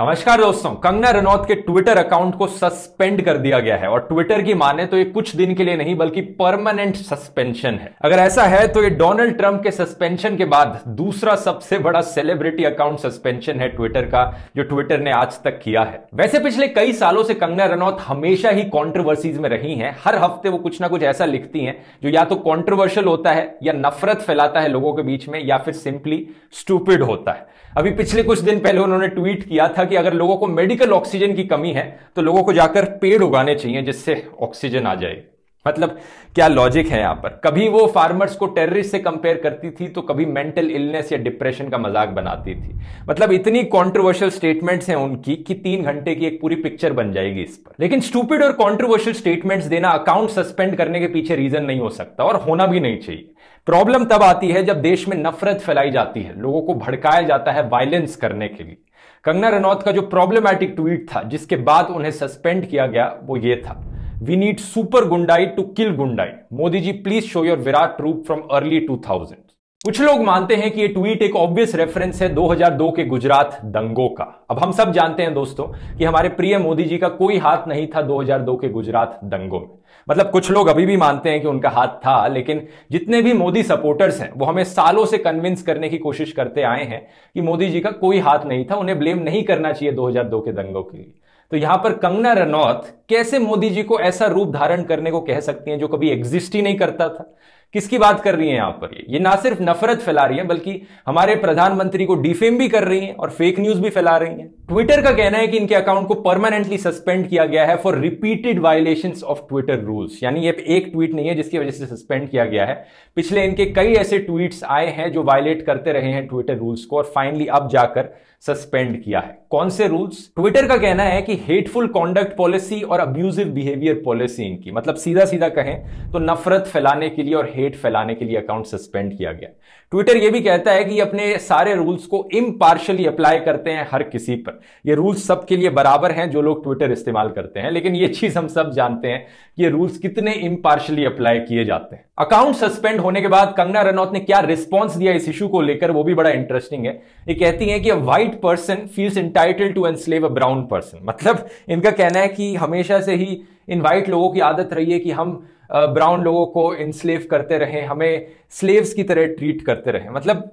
नमस्कार दोस्तों कंगना रनौत के ट्विटर अकाउंट को सस्पेंड कर दिया गया है और ट्विटर की माने तो ये कुछ दिन के लिए नहीं बल्कि परमानेंट सस्पेंशन है अगर ऐसा है तो ये डोनाल्ड ट्रंप के सस्पेंशन के बाद दूसरा सबसे बड़ा सेलिब्रिटी अकाउंट सस्पेंशन है ट्विटर का जो ट्विटर ने आज तक किया है वैसे पिछले कई सालों से कंगना रनौत हमेशा ही कॉन्ट्रोवर्सीज में रही है हर हफ्ते वो कुछ ना कुछ ऐसा लिखती है जो या तो कॉन्ट्रोवर्शियल होता है या नफरत फैलाता है लोगों के बीच में या फिर सिंपली स्टूपिड होता है अभी पिछले कुछ दिन पहले उन्होंने ट्वीट किया था था कि अगर लोगों को मेडिकल ऑक्सीजन की कमी है तो लोगों को जाकर पेड़ उगाने चाहिए जिससे ऑक्सीजन आ जाए मतलब क्या लॉजिक है यहां पर कभी वो फार्मर्स को टेररिस्ट से कंपेयर करती थी तो कभी मेंटल इलनेस या डिप्रेशन का मजाक बनाती थी मतलब इतनी कंट्रोवर्शियल स्टेटमेंट्स हैं उनकी कि तीन घंटे की एक पूरी पिक्चर बन जाएगी इस पर लेकिन स्टूपिड और कंट्रोवर्शियल स्टेटमेंट्स देना अकाउंट सस्पेंड करने के पीछे रीजन नहीं हो सकता और होना भी नहीं चाहिए प्रॉब्लम तब आती है जब देश में नफरत फैलाई जाती है लोगों को भड़काया जाता है वायलेंस करने के लिए कंगना रनौत का जो प्रॉब्लमैटिक ट्वीट था जिसके बाद उन्हें सस्पेंड किया गया वो ये था वी नीड सुपर गुंडाई टू किल गुंडाई Modi ji please show your विराट रूप फ्रॉम अर्ली टू थाउजेंड कुछ लोग मानते हैं कि ये ट्वीट एक ऑब्वियस रेफरेंस है 2002 के गुजरात दंगों का अब हम सब जानते हैं दोस्तों कि हमारे प्रिय मोदी जी का कोई हाथ नहीं था 2002 के गुजरात दंगों में मतलब कुछ लोग अभी भी मानते हैं कि उनका हाथ था लेकिन जितने भी मोदी सपोर्टर्स हैं वो हमें सालों से कन्विंस करने की कोशिश करते आए हैं कि मोदी जी का कोई हाथ नहीं था उन्हें ब्लेम नहीं करना चाहिए दो के दंगों के लिए तो यहां पर कंगना रनौत कैसे मोदी जी को ऐसा रूप धारण करने को कह सकती हैं जो कभी एग्जिस्ट ही नहीं करता था किसकी बात कर रही है यहां पर ये ना सिर्फ नफरत फैला रही है बल्कि हमारे प्रधानमंत्री को डिफेम भी कर रही है और फेक न्यूज भी फैला रही है ट्विटर का कहना है कि इनके अकाउंट को परमानेंटली सस्पेंड किया गया है for repeated violation of Twitter rules यानी ये एक ट्वीट नहीं है जिसकी वजह से सस्पेंड किया गया है पिछले इनके कई ऐसे ट्वीट आए हैं जो वायलेट करते रहे हैं ट्विटर रूल्स को और फाइनली अब जाकर सस्पेंड किया है कौन से रूल्स ट्विटर का कहना है कि हेटफुल कॉन्डक्ट पॉलिसी और अब्यूजिव बिहेवियर पॉलिसी इनकी मतलब सीधा सीधा कहें तो नफरत फैलाने के लिए और हेट फैलाने के लिए अकाउंट सस्पेंड किया गया ट्विटर यह भी कहता है कि अपने सारे रूल्स को इम्पार्शली अप्लाई करते हैं हर किसी पर ये रूल्स सबके लिए बराबर हैं जो लोग ट्विटर इस्तेमाल करते हैं लेकिन ये चीज हम सब जानते हैं कि ये रूल्स कितने इम्पार्शली अप्लाई किए जाते हैं अकाउंट सस्पेंड होने के बाद कंगना रनौत ने क्या रिस्पॉन्स दिया इस इशू को लेकर वो भी बड़ा इंटरेस्टिंग है ये कहती है कि a white person feels entitled to enslave a brown person मतलब इनका कहना है कि हमेशा से ही इन व्हाइट लोगों की आदत रही है कि हम ब्राउन लोगों को इंस्लेव करते रहे हमें स्लेव्स की तरह ट्रीट करते रहे मतलब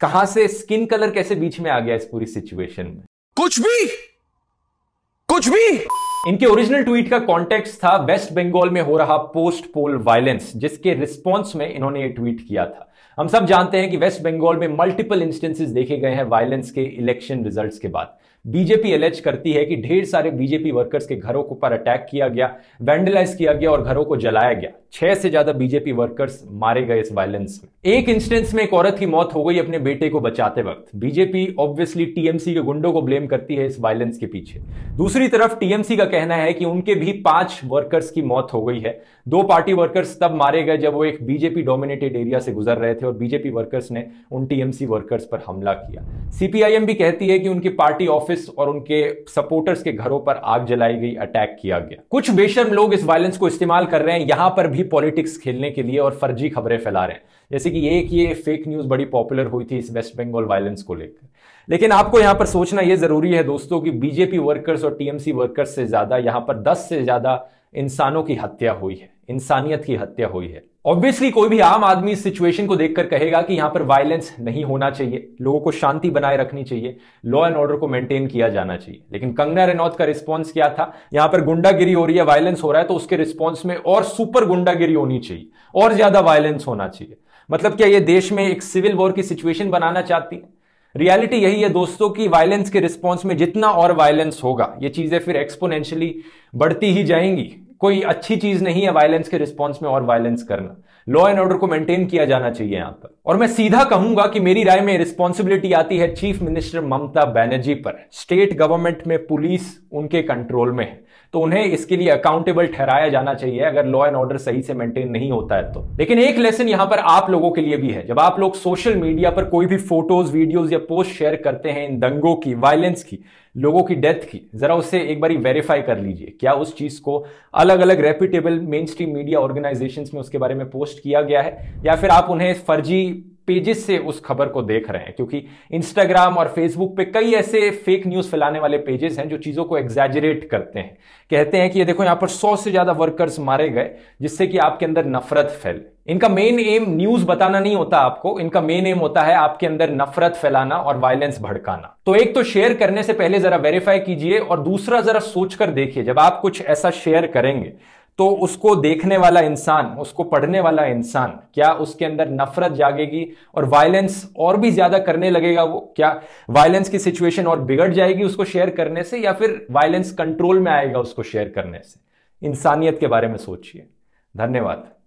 कहां से स्किन कलर कैसे बीच में आ गया इस पूरी सिचुएशन में कुछ भी कुछ भी इनके ओरिजिनल ट्वीट का कॉन्टेक्स्ट था वेस्ट बंगाल में हो रहा पोस्ट पोल वायलेंस जिसके रिस्पॉन्स में इन्होंने ये ट्वीट किया था हम सब जानते हैं कि वेस्ट बंगाल में मल्टीपल इंस्टेंसेस देखे गए हैं वायलेंस के इलेक्शन रिजल्ट्स के बाद बीजेपी एलेज करती है कि ढेर सारे बीजेपी वर्कर्स के घरों पर अटैक किया गया वैंडलाइज किया गया और घरों को जलाया गया छह से ज्यादा बीजेपी वर्कर्स मारे गए इस वायलेंस में एक इंस्टेंस में एक औरत की मौत हो गई अपने बेटे को बचाते वक्त बीजेपी ऑब्वियसली टीएमसी के गुंडों को ब्लेम करती है इस वायलेंस के पीछे दूसरी तरफ टीएमसी का कहना है कि उनके भी पांच वर्कर्स की मौत हो गई है दो पार्टी वर्कर्स तब मारे गए जब वो एक बीजेपी डोमिनेटेड एरिया से गुजर रहे थे और बीजेपी वर्कर्स ने उन टीएमसी वर्कर्स पर हमला किया सीपीआईएम भी कहती है कि उनकी पार्टी ऑफिस और उनके सपोर्टर्स के घरों पर आग जलाई गई अटैक किया गया कुछ बेशर्म लोग इस वायलेंस को इस्तेमाल कर रहे हैं यहां पर भी भी पॉलिटिक्स खेलने के लिए और फर्जी खबरें फैला रहे हैं जैसे कि एक ये फेक न्यूज़ बड़ी पॉपुलर हुई थी इस वेस्ट बंगाल वायलेंस को लेकर लेकिन आपको यहां पर सोचना ये ज़रूरी है दोस्तों कि बीजेपी वर्कर्स और टीएमसी वर्कर्स से ज़्यादा यहां पर दस से ज़्यादा इंसानों की हत्या हुई है इंसानियत की हत्या हुई है ऑब्वियसली कोई भी आम आदमी इस सिचुएशन को देखकर कहेगा कि यहां पर वायलेंस नहीं होना चाहिए लोगों को शांति बनाए रखनी चाहिए लॉ एंड ऑर्डर को मेंटेन किया जाना चाहिए लेकिन कंगना रेनौत का रिस्पॉन्स क्या था यहां पर गुंडागिरी हो रही है वायलेंस हो रहा है तो उसके रिस्पॉन्स में और सुपर गुंडागिरी होनी चाहिए और ज्यादा वायलेंस होना चाहिए मतलब क्या ये देश में एक सिविल वॉर की सिचुएशन बनाना चाहती है रियलिटी यही है दोस्तों की वायलेंस के रिस्पॉन्स में जितना और वायलेंस होगा ये चीजें फिर एक्सपोनेंशियली बढ़ती ही जाएंगी कोई अच्छी चीज नहीं है वायलेंस के रिस्पॉन्स में और वायलेंस करना लॉ एंड ऑर्डर को मेंटेन किया जाना चाहिए यहां पर और मैं सीधा कहूंगा कि मेरी राय में रिस्पॉन्सिबिलिटी आती है चीफ मिनिस्टर ममता बैनर्जी पर स्टेट गवर्नमेंट में पुलिस उनके कंट्रोल में है तो उन्हें इसके लिए अकाउंटेबल ठहराया जाना चाहिए अगर लॉ एंड ऑर्डर सही से मेंटेन नहीं होता है तो लेकिन एक लेसन यहां पर आप लोगों के लिए भी है जब आप लोग सोशल मीडिया पर कोई भी फोटोज वीडियोज या पोस्ट शेयर करते हैं इन दंगों की वायलेंस की लोगों की डेथ की जरा उसे एक बार वेरीफाई कर लीजिए क्या उस चीज को अलग अलग reputable mainstream media organisation में उसके बारे में पोस्ट किया गया है या फिर आप उन्हें फर्जी पेजेस से उस खबर को देख रहे हैं क्योंकि इंस्टाग्राम और फेसबुक पे कई ऐसे फेक न्यूज फैलाने वाले पेजेस हैं जो चीजों को एग्जेजरेट करते हैं कहते हैं कि ये देखो यहां पर सौ से ज्यादा वर्कर्स मारे गए जिससे कि आपके अंदर नफरत फैले इनका मेन एम न्यूज बताना नहीं होता आपको इनका मेन एम होता है आपके अंदर नफरत फैलाना और वायलेंस भड़काना तो एक तो शेयर करने से पहले जरा वेरीफाई कीजिए और दूसरा जरा सोचकर देखिए जब आप कुछ ऐसा शेयर करेंगे तो उसको देखने वाला इंसान उसको पढ़ने वाला इंसान क्या उसके अंदर नफरत जागेगी और वायलेंस और भी ज्यादा करने लगेगा वो क्या वायलेंस की सिचुएशन और बिगड़ जाएगी उसको शेयर करने से या फिर वायलेंस कंट्रोल में आएगा उसको शेयर करने से इंसानियत के बारे में सोचिए धन्यवाद